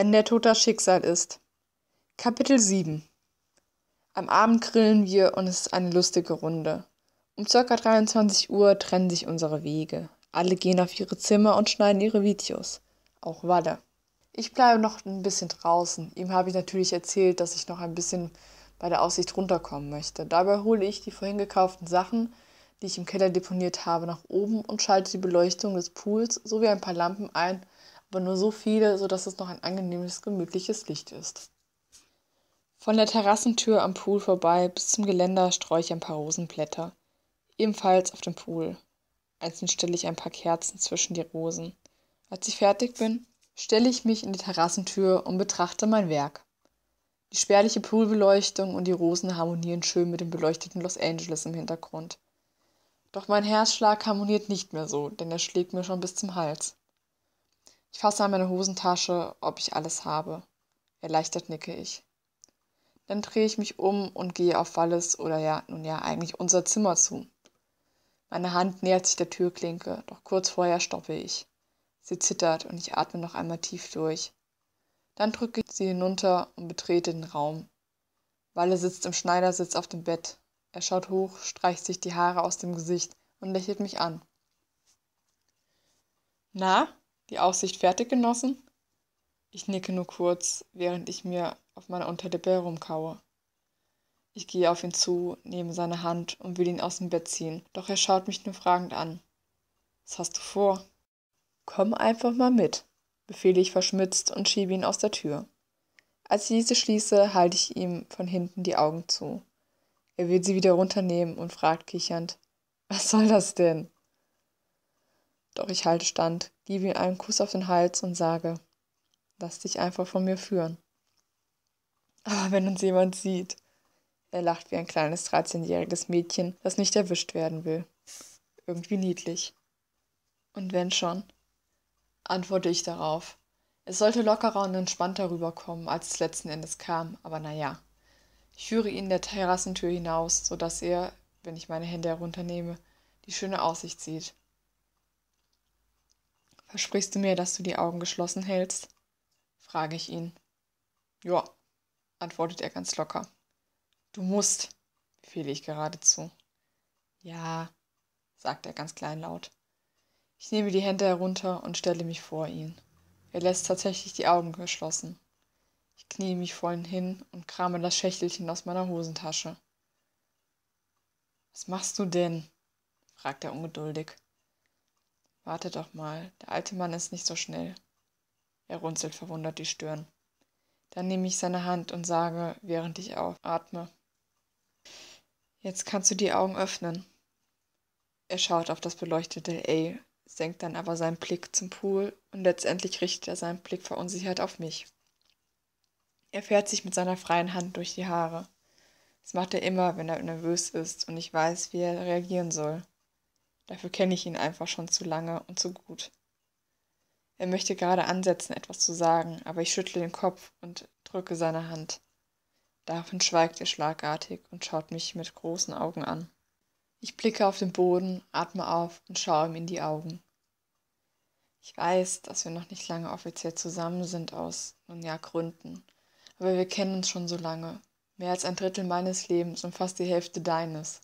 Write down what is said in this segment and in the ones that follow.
wenn der Tod das Schicksal ist. Kapitel 7 Am Abend grillen wir und es ist eine lustige Runde. Um ca. 23 Uhr trennen sich unsere Wege. Alle gehen auf ihre Zimmer und schneiden ihre Videos. Auch Walle. Ich bleibe noch ein bisschen draußen. Ihm habe ich natürlich erzählt, dass ich noch ein bisschen bei der Aussicht runterkommen möchte. Dabei hole ich die vorhin gekauften Sachen, die ich im Keller deponiert habe, nach oben und schalte die Beleuchtung des Pools sowie ein paar Lampen ein, aber nur so viele, sodass es noch ein angenehmes, gemütliches Licht ist. Von der Terrassentür am Pool vorbei bis zum Geländer streue ich ein paar Rosenblätter, ebenfalls auf dem Pool. Einzeln stelle ich ein paar Kerzen zwischen die Rosen. Als ich fertig bin, stelle ich mich in die Terrassentür und betrachte mein Werk. Die spärliche Poolbeleuchtung und die Rosen harmonieren schön mit dem beleuchteten Los Angeles im Hintergrund. Doch mein Herzschlag harmoniert nicht mehr so, denn er schlägt mir schon bis zum Hals. Ich fasse an meine Hosentasche, ob ich alles habe. Erleichtert nicke ich. Dann drehe ich mich um und gehe auf Wallis oder ja, nun ja, eigentlich unser Zimmer zu. Meine Hand nähert sich der Türklinke, doch kurz vorher stoppe ich. Sie zittert und ich atme noch einmal tief durch. Dann drücke ich sie hinunter und betrete den Raum. Walle sitzt im Schneidersitz auf dem Bett. Er schaut hoch, streicht sich die Haare aus dem Gesicht und lächelt mich an. Na, die Aussicht fertig genossen? Ich nicke nur kurz, während ich mir auf meiner Unterlippe herumkaue. Ich gehe auf ihn zu, nehme seine Hand und will ihn aus dem Bett ziehen, doch er schaut mich nur fragend an. Was hast du vor? Komm einfach mal mit, befehle ich verschmitzt und schiebe ihn aus der Tür. Als ich diese schließe, halte ich ihm von hinten die Augen zu. Er will sie wieder runternehmen und fragt kichernd, was soll das denn? doch ich halte stand, gebe ihm einen Kuss auf den Hals und sage, lass dich einfach von mir führen. Aber wenn uns jemand sieht, er lacht wie ein kleines 13-jähriges Mädchen, das nicht erwischt werden will. Irgendwie niedlich. Und wenn schon? antworte ich darauf. Es sollte lockerer und entspannter rüberkommen, als es letzten Endes kam, aber naja. Ich führe ihn der Terrassentür hinaus, sodass er, wenn ich meine Hände herunternehme, die schöne Aussicht sieht. Versprichst du mir, dass du die Augen geschlossen hältst? frage ich ihn. Ja, antwortet er ganz locker. Du musst, befehle ich geradezu. Ja, sagt er ganz kleinlaut. Ich nehme die Hände herunter und stelle mich vor ihn. Er lässt tatsächlich die Augen geschlossen. Ich knie mich vor ihn hin und krame das Schächtelchen aus meiner Hosentasche. Was machst du denn? fragt er ungeduldig. Warte doch mal, der alte Mann ist nicht so schnell. Er runzelt verwundert die Stirn. Dann nehme ich seine Hand und sage, während ich aufatme, Jetzt kannst du die Augen öffnen. Er schaut auf das beleuchtete LA, senkt dann aber seinen Blick zum Pool und letztendlich richtet er seinen Blick verunsichert auf mich. Er fährt sich mit seiner freien Hand durch die Haare. Das macht er immer, wenn er nervös ist und ich weiß, wie er reagieren soll. Dafür kenne ich ihn einfach schon zu lange und zu gut. Er möchte gerade ansetzen, etwas zu sagen, aber ich schüttle den Kopf und drücke seine Hand. Daraufhin schweigt er schlagartig und schaut mich mit großen Augen an. Ich blicke auf den Boden, atme auf und schaue ihm in die Augen. Ich weiß, dass wir noch nicht lange offiziell zusammen sind aus, nun ja, Gründen, aber wir kennen uns schon so lange, mehr als ein Drittel meines Lebens und fast die Hälfte deines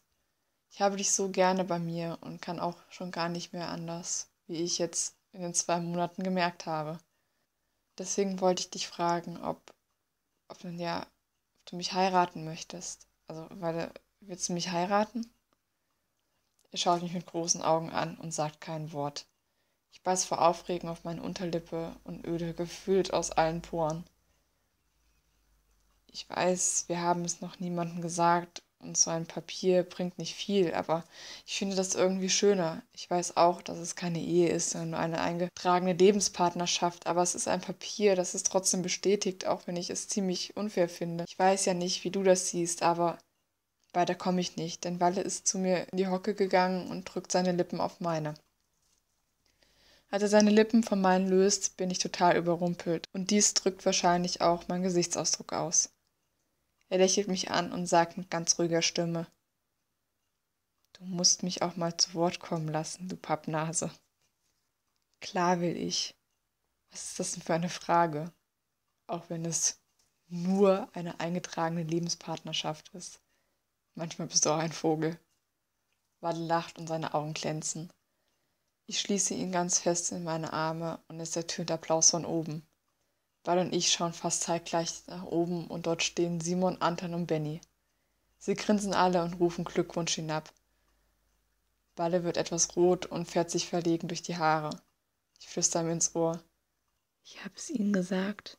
ich habe dich so gerne bei mir und kann auch schon gar nicht mehr anders, wie ich jetzt in den zwei Monaten gemerkt habe. Deswegen wollte ich dich fragen, ob, ob, ja, ob du mich heiraten möchtest. Also, weil, willst du mich heiraten? Er schaut mich mit großen Augen an und sagt kein Wort. Ich beiß vor Aufregung auf meine Unterlippe und öde gefühlt aus allen Poren. Ich weiß, wir haben es noch niemandem gesagt und so ein Papier bringt nicht viel, aber ich finde das irgendwie schöner. Ich weiß auch, dass es keine Ehe ist, sondern nur eine eingetragene Lebenspartnerschaft, aber es ist ein Papier, das es trotzdem bestätigt, auch wenn ich es ziemlich unfair finde. Ich weiß ja nicht, wie du das siehst, aber weiter komme ich nicht, denn Walle ist zu mir in die Hocke gegangen und drückt seine Lippen auf meine. Als er seine Lippen von meinen löst, bin ich total überrumpelt. Und dies drückt wahrscheinlich auch meinen Gesichtsausdruck aus. Er lächelt mich an und sagt mit ganz ruhiger Stimme. Du musst mich auch mal zu Wort kommen lassen, du Pappnase. Klar will ich. Was ist das denn für eine Frage? Auch wenn es nur eine eingetragene Lebenspartnerschaft ist. Manchmal bist du auch ein Vogel. Wade lacht und seine Augen glänzen. Ich schließe ihn ganz fest in meine Arme und es ertönt Applaus von oben. Dal und ich schauen fast zeitgleich nach oben und dort stehen Simon, Anton und Benny. Sie grinsen alle und rufen Glückwunsch hinab. Balle wird etwas rot und fährt sich verlegen durch die Haare. Ich flüstere ihm ins Ohr. Ich habe es ihnen gesagt,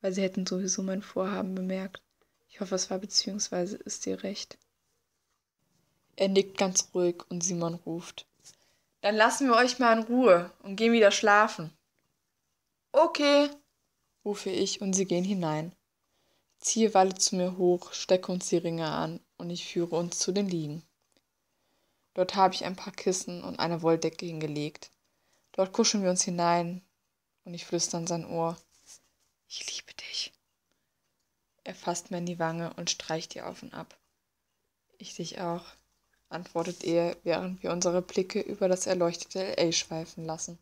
weil sie hätten sowieso mein Vorhaben bemerkt. Ich hoffe, es war beziehungsweise ist dir recht. Er nickt ganz ruhig und Simon ruft. Dann lassen wir euch mal in Ruhe und gehen wieder schlafen. Okay rufe ich, und sie gehen hinein. Ziehe Walle zu mir hoch, stecke uns die Ringe an, und ich führe uns zu den Liegen. Dort habe ich ein paar Kissen und eine Wolldecke hingelegt. Dort kuscheln wir uns hinein, und ich flüstere in sein Ohr. Ich liebe dich. Er fasst mir in die Wange und streicht ihr auf und ab. Ich dich auch, antwortet er, während wir unsere Blicke über das erleuchtete L.A. schweifen lassen.